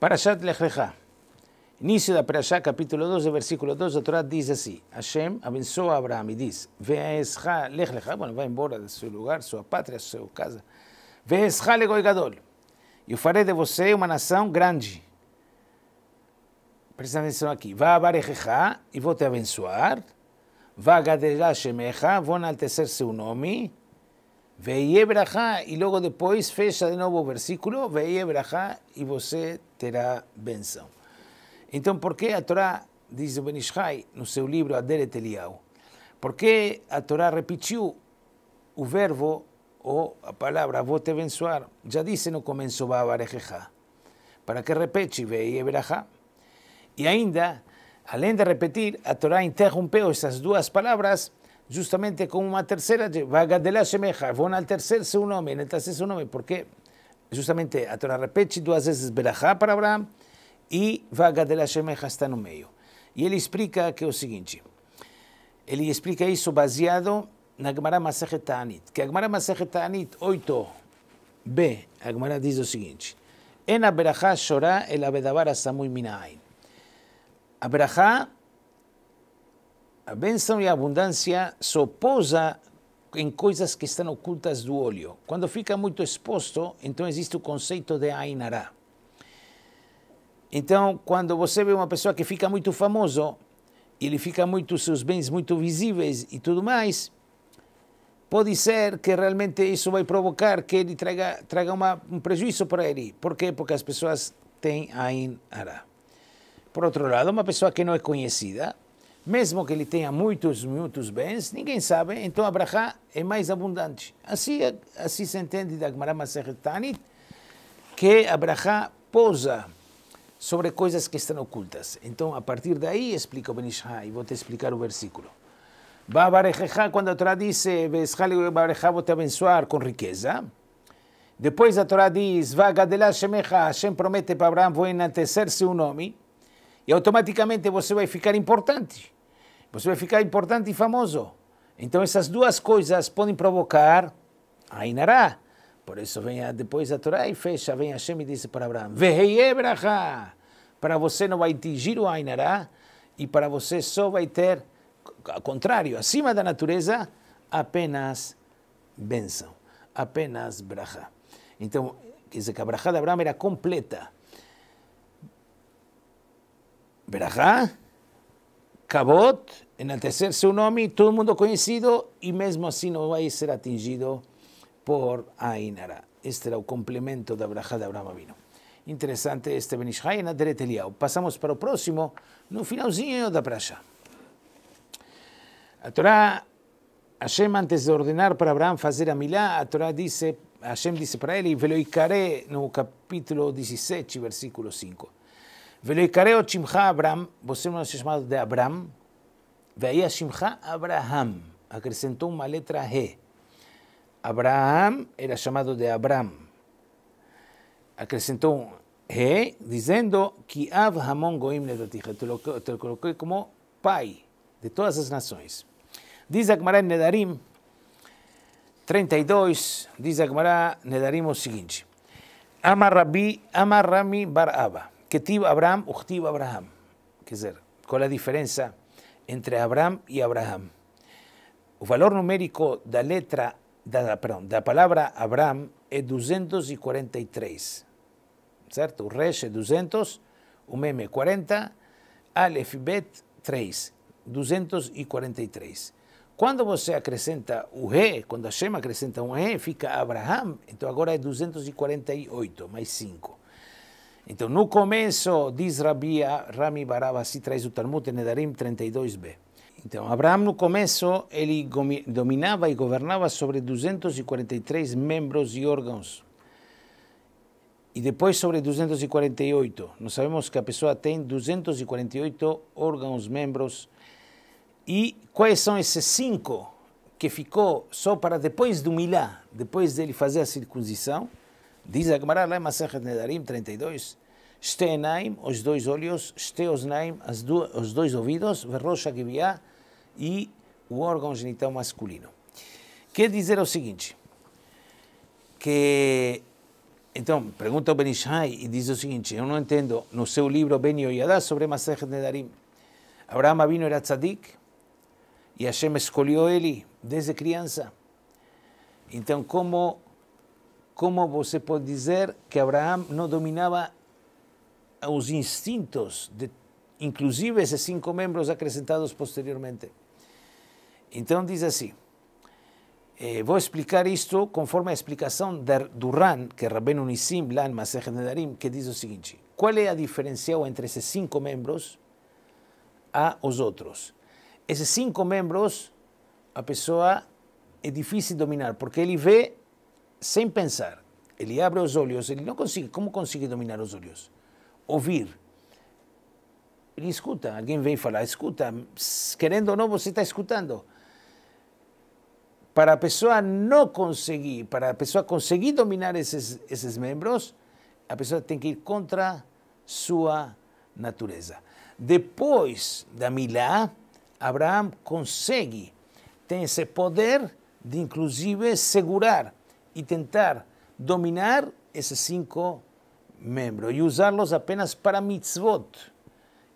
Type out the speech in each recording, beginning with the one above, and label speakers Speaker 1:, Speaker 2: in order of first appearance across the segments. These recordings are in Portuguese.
Speaker 1: Parashat Lechrecha, Início da Parashá, capítulo 12, versículo 2, a Torá diz assim, Hashem abençoa Abraham e diz, Ve'escha lech lecha, bueno, vai embora do seu lugar, sua pátria, sua casa, Ve'escha legoi gadol, eu farei de você uma nação grande. Presta atenção aqui, Vá abarejecha, e vou te abençoar, Vá gadejar shemecha, vou enaltecer seu nome, Veie Brajá, e logo depois fecha de novo o versículo, Veie Brajá, e você terá benção. Então, por que a Torá, diz o Benishai, no seu livro Aderet Eliyahu, por que a Torá repetiu o verbo ou a palavra vou te abençoar? Já disse no começo, Babarejejá. Para que repete Veie Brajá? E ainda, além de repetir, a Torá interrompeu essas duas palavras justamente con una tercera, la Shemeja, van al tercer su nombre, en el tercer su nombre, porque justamente A Atonarrepechi dos veces Berajá para Abraham y la semeja. está en medio. Y él explica que es lo siguiente. Él explica eso basado en Agmará Masejet Ta'anit. Que Agmará Masejet Ta'anit 8b, Agmará dice lo siguiente. En la Berajá Shorá el Abedavar Samuy La Berajá A bênção e a abundância se opõem em coisas que estão ocultas do olho. Quando fica muito exposto, então existe o conceito de Ainará. Então, quando você vê uma pessoa que fica muito famoso, ele fica muito seus bens muito visíveis e tudo mais, pode ser que realmente isso vai provocar que ele traga, traga uma, um prejuízo para ele. Por quê? Porque as pessoas têm Ainará. Por outro lado, uma pessoa que não é conhecida, mesmo que ele tenha muitos, muitos bens, ninguém sabe, então a é mais abundante. Assim, é, assim se entende da Gemara Maseret que a pousa sobre coisas que estão ocultas. Então, a partir daí, explica o Benishá, e vou te explicar o versículo. Babarejá, quando a Torá diz, Babarejá, vou te abençoar com riqueza. Depois a Torá diz, Vagadelá Shemecha, Hashem promete para Abraão, vou enaltecer seu nome e automaticamente você vai ficar importante. Você vai ficar importante e famoso. Então essas duas coisas podem provocar a inará Por isso vem a, depois a Torá e fecha, vem Hashem e diz para Abraão, Veheyebraha, para você não vai atingir o Ainará e para você só vai ter, ao contrário, acima da natureza, apenas benção, apenas braha. Então, quer dizer que a braha de Abraão era completa. verajá, cabot, enaltecer su nombre, todo el mundo conocido, y mismo así no va a ser atingido por Ainara. Este era el complemento de Abraha de Abraham Avino. Interesante este Benishai en de Pasamos para el próximo, no finalzinho eh, de Abraja. A Torah, Hashem antes de ordenar para Abraham hacer a Milá, a Torá dice, Hashem dice para y en no capítulo 17, versículo 5. Veloicareo Shimcha Abraham, vos hermanos llamado de Abraham, veía Shimcha Abraham, acrescentó una letra G. Abraham era llamado de Abraham, Acrescentó H, G diciendo, que Abraham Goim Ledatija, te lo, te lo coloqué como Pai, de todas las naciones. Dice Akmará Nedarim 32, dice Akmará Nedarim o siguiente. Ama Rabbi, Ama Rami abba, Ketib Abraham, Uchtib Abraham. ¿Qué es ¿Cuál es la diferencia entre Abraham y Abraham? El valor numérico de la letra, de, perdón, de la palabra Abraham es 243. ¿Cierto? Resh es 200, es 40, Aleph Bet 3. 243. Cuando você acrescenta o G, cuando Hashem Shema acrescenta um re, fica Abraham, entonces ahora es 248 más 5. Então, no começo, diz Rabi Rami se assim traz o Talmud em Nedarim 32b. Então, Abraão, no começo, ele dominava e governava sobre 243 membros e órgãos. E depois sobre 248. Nós sabemos que a pessoa tem 248 órgãos, membros. E quais são esses cinco que ficou só para depois do Milá, depois dele fazer a circuncisão? Diz a Gemara lá em Masechet Nedarim 32, Shtenaim, os dois olhos, Shteosnaim, os dois ouvidos, Verrocha Gibiá e o órgão genital masculino. Quer dizer o seguinte, que então, pergunta o Benishai e diz o seguinte, eu não entendo, no seu livro Ben Yoyadá sobre Masechet Nedarim, Abraham Avino era tzadik e Hashem escolheu ele desde criança. Então, como ¿Cómo se puede decir que Abraham no dominaba los instintos, de, inclusive esos cinco miembros acrescentados posteriormente. Entonces dice así, eh, voy a explicar esto conforme a explicación de, durán que es Rabén Nissim, Lan que dice lo siguiente, ¿Cuál es la entre esos cinco miembros a los otros? Esos cinco miembros, a persona es difícil dominar, porque él ve... sem pensar, ele abre os olhos, ele não consegue, como consegue dominar os olhos? Ouvir. Ele escuta, alguém vem falar, escuta, querendo ou não, você está escutando. Para a pessoa não conseguir, para a pessoa conseguir dominar esses, esses membros, a pessoa tem que ir contra sua natureza. Depois da Milá, Abraão consegue, tem esse poder de inclusive segurar e tentar dominar esses cinco membros e usá-los apenas para mitzvot,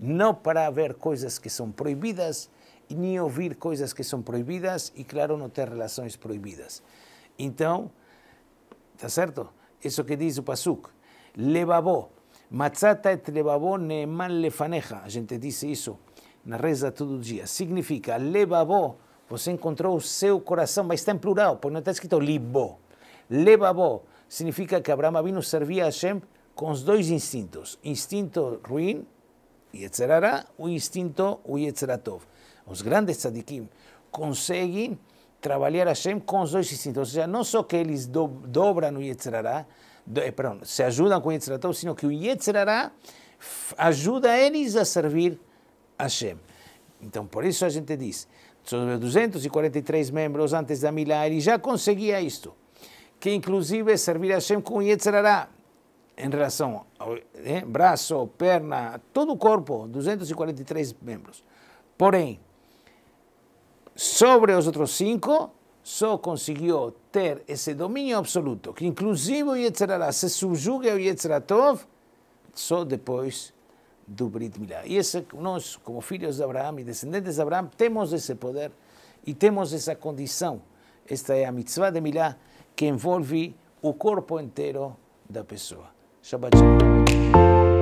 Speaker 1: não para ver coisas que são proibidas, nem ouvir coisas que são proibidas e, claro, não ter relações proibidas. Então, tá certo? Isso que diz o Pasuk. Levavó. Matzata et levavó neeman lefaneja. A gente disse isso na reza todo dia. Significa, levavó, você encontrou o seu coração, mas está em plural, porque não está escrito libó. Levavó significa que Abraão Avinu servia a Hashem com os dois instintos, instinto ruim, Yetzerara, o instinto, Yetzeratov. Os grandes tzadikim conseguem trabalhar a Hashem com os dois instintos, ou seja, não só que eles do, dobram o Yetzerara, do, eh, perdão, se ajudam com o Yetzeratov, sino que o Yetzerara ajuda eles a servir a Hashem. Então, por isso a gente diz, sobre 243 membros antes da Milá, ele já conseguia isto que inclusive servir a Shem eh, com Yetzerará, em relação ao braço, perna, todo o corpo, 243 membros. Porém, sobre os outros cinco, só conseguiu ter esse domínio absoluto, que inclusive o Yetzerará se subjugue ao Yetzeratov, só depois do Brit Milá. E esse, nós, como filhos de Abraão e descendentes de Abraão, temos esse poder e temos essa condição. Esta é a mitzvah de Milá que envolve o corpo inteiro da pessoa. Shabbat shalom.